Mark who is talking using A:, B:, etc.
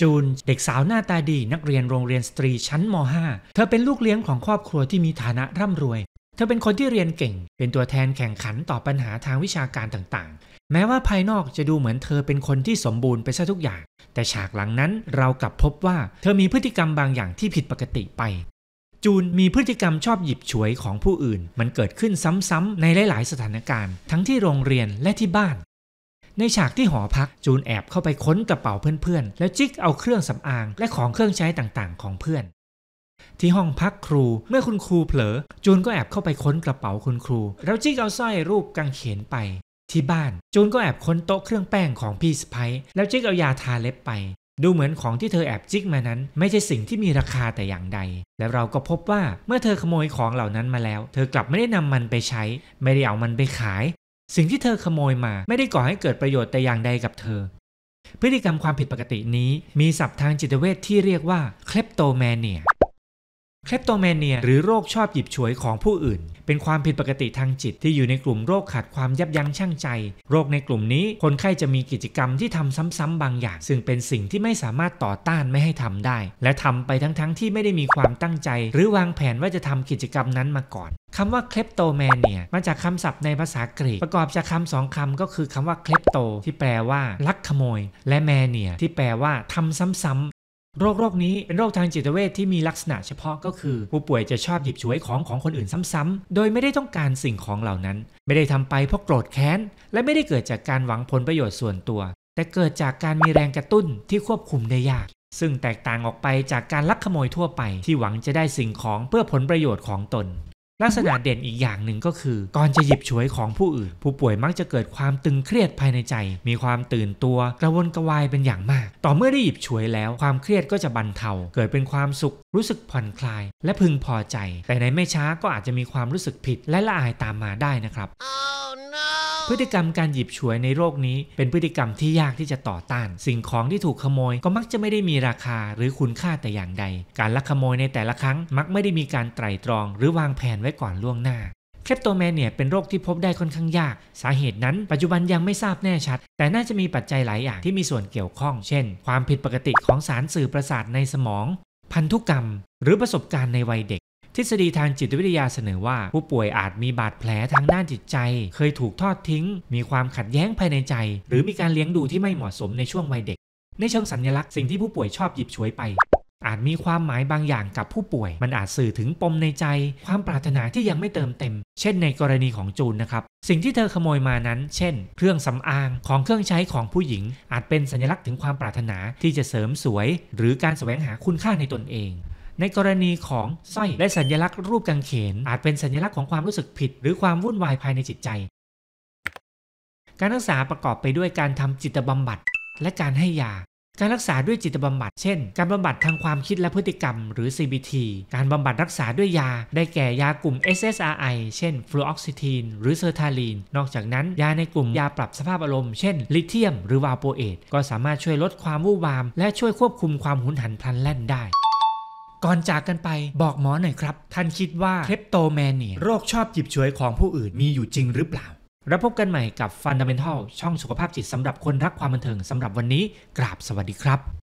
A: จูน เด็กสาวหน้าตาดีนักเรียนโรงเรียนสตรีชั้นม .5 เธอเป็นลูกเลี้ยงของครอบครัวที่มีฐานะร่ำรวย เธอเป็นคนที่เรียนเก่ง เป็นตัวแทนแข่งขันต่อปัญหาทางวิชาการต่าง ๆ แม้ว่าภายนอกจะดูเหมือนเธอเป็นคนที่สมบูรณ์ไปซะทุกอย่าง แต่ฉากหลังนั้นเรากลับพบว่า เธอมีพฤติกรรมบางอย่างที่ผิดปกติไป จูนมีพฤติกรรมชอบหยิบฉวยของผู้อื่น มันเกิดขึ้นซ้ำๆ ในหลาย ๆสถานการณ์ทั้งที่โรงเรียนและที่บ้านในฉากที่หอพักจูนแอบเข้าไปค้นกระเป๋าเพื่อนๆแล้วจิกเอาเครื่องสำอางและของเครื่องใช้ต่างๆของเพื่อน ที่ห้องพักครูเมื่อคุณครูเผลอจูนก็แอบเข้าไปค้นกระเป๋าคุณครู แล้วจิกเอาสร้อยรูปกางเขนไป ที่บ้านจูนก็แอบค้นโต๊ะเครื่องแป้งของพี่สไปแล้วจิกเอายาทาเล็บไป ดูเหมือนของที่เธอแอบจิกมานั้น ไม่ใช่สิ่งที่มีราคาแต่อย่างใด และเราก็พบว่าเมื่อเธอขโมยของเหล่านั้นมาแล้ว เธอกลับไม่ได้นำมันไปใช้ ไม่ได้เอามันไปขายสิ่งที่เธอขโมยมาไม่ได้ก่อให้เกิดประโยชน์แต่อย่างใดกับเธอ พฤติกรรมความผิดปกตินี้ มีศัพท์ทางจิตเวชทที่เรียกว่าเคลปโตแมเนียเคลปโตแมเนียหรือโรคชอบหยิบฉวยของผู้อื่นเป็นความผิดปกติทางจิตที่อยู่ในกลุ่มโรคขาดความยับยั้งชั่งใจ โรคในกลุ่มนี้คนไข้จะมีกิจกรรมที่ทำซ้ำๆบางอย่าง ซึ่งเป็นสิ่งที่ไม่สามารถต่อต้านไม่ให้ทำได้ และทำไปทั้งๆทที่ไม่ได้มีความตั้งใจ หรือวางแผนว่าจะทำกิจกรรมนั้นมาก่อน คำว่าเคลปโตแมเนียมาจากคำศัพท์ในภาษากรีกประกอบจากคำสองคำก็คือคำว่าเคลปโตที่แปลว่าลักขโมย และแมเนียที่แปลว่าทำซ้ำๆโรคโรคนี้เป็นโรคทางจิตเวชที่มีลักษณะเฉพาะก็คือผู้ป่วยจะชอบหยิบฉวยของของคนอื่นซ้ำๆ โดยไม่ได้ต้องการสิ่งของเหล่านั้น ไม่ได้ทำไปเพราะโกรธแค้น และไม่ได้เกิดจากการหวังผลประโยชน์ส่วนตัว แต่เกิดจากการมีแรงกระตุ้นที่ควบคุมได้ยาก ซึ่งแตกต่างออกไปจากการลักขโมยทั่วไปที่หวังจะได้สิ่งของเพื่อผลประโยชน์ของตนลักษณะเด่นอีกอย่างหนึ่งก็คือก่อนจะหยิบฉวยของผู้อื่น ผู้ป่วยมักจะเกิดความตึงเครียดภายในใจ มีความตื่นตัว กระวนกระวายเป็นอย่างมาก ต่อเมื่อได้หยิบฉวยแล้วความเครียดก็จะบรรเทาเกิดเป็นความสุข รู้สึกผ่อนคลาย และพึงพอใจ แต่ในไม่ช้าก็อาจจะมีความรู้สึกผิดและละอายตามมาได้นะครับ oh, no. พฤติกรรมการหยิบฉวยในโรคนี้เป็นพฤติกรรมที่ยากที่จะต่อต้านสิ่งของที่ถูกขโมยก็มักจะไม่ได้มีราคาหรือคุณค่าแต่อย่างใด การลักขโมยในแต่ละครั้งมักไม่ได้มีการไตร่ตรองหรือวางแผนไว้ก่อนล่วงหน้าคปโตแมเนียเป็นโรคที่พบได้ค่อนข้างยาก สาเหตุนั้นปัจจุบันยังไม่ทราบแน่ชัด แต่น่าจะมีปัจจัยหลายอย่างที่มีส่วนเกี่ยวข้อง เช่น ความผิดปกติของสารสื่อประสาทในสมอง พันธุกรรม หรือประสบการณ์ในวัยเด็กทฤษฎีทางจิตวิทยาเสนอว่าผู้ป่วยอาจมีบาดแผลทางด้านจิตใจ เคยถูกทอดทิ้ง มีความขัดแย้งภายในใจ หรือมีการเลี้ยงดูที่ไม่เหมาะสมในช่วงวัยเด็ก ในเชิงสัญญลักษณ์สิ่งที่ผู้ป่วยชอบหยิบฉวยไป อาจมีความหมายบางอย่างกับผู้ป่วย มันอาจสื่อถึงปมในใจ ความปรารถนาที่ยังไม่เติมเต็ม เช่น ในกรณีของจูนนะครับสิ่งที่เธอขโมยมานั้น เช่น เครื่องสำอางของเครื่องใช้ของผู้หญิง อาจเป็นสัญลักษณ์ถึงความปรารถนาที่จะเสริมสวย หรือการแสวงหาคุณค่าในตนเองในกรณีของสร้อยและสัญลักษณ์รูปกางเขนอาจเป็นสัญลักษณ์ของความรู้สึกผิด หรือความวุ่นวายภายในจิตใจ การรักษาประกอบไปด้วยการทำจิตบำบัดและการให้ยา การรักษาด้วยจิตบำบัดเช่นการบำบัดทางความคิดและพฤติกรรม หรือ CBT การบำบัดรักษาด้วยยาได้แก่ยากลุ่ม SSRI เช่นฟลูออกซิทีนหรือเซอร์ทาลีนนอกจากนั้นยาในกลุ่มยาปรับสภาพอารมณ์เช่นลิเทียมหรือวาโปเอตก็สามารถช่วยลดความวู่วาม และช่วยควบคุมความหุนหันพลันแล่นได้ก่อนจากกันไปบอกหมอหน่อยครับ ท่านคิดว่าเคปโตแมเนียโรคชอบจิบฉวยของผู้อื่นมีอยู่จริงหรือเปล่า แล้วพบกันใหม่กับ Fundamental ช่องสุขภาพจิตสำหรับคนรักความบันเทิงสำหรับวันนี้กราบสวัสดีครับ